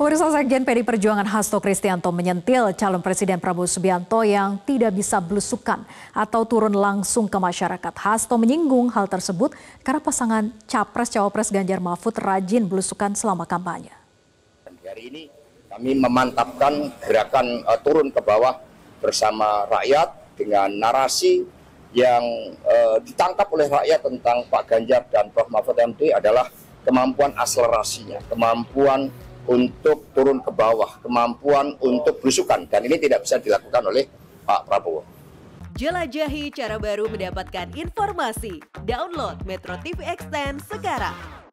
Pemirsa Sekjen PD Perjuangan Hasto Kristianto menyentil calon Presiden Prabowo Subianto yang tidak bisa belusukan atau turun langsung ke masyarakat. Hasto menyinggung hal tersebut karena pasangan Capres-Cawapres Ganjar Mahfud rajin belusukan selama kampanye. Hari ini kami memantapkan gerakan uh, turun ke bawah bersama rakyat dengan narasi yang uh, ditangkap oleh rakyat tentang Pak Ganjar dan Prof. Mahfud MT adalah kemampuan akselerasinya, kemampuan untuk turun ke bawah, kemampuan untuk berusukan dan ini tidak bisa dilakukan oleh Pak Prabowo. Jelajahi cara baru mendapatkan informasi. Download Metro TV Extend sekarang.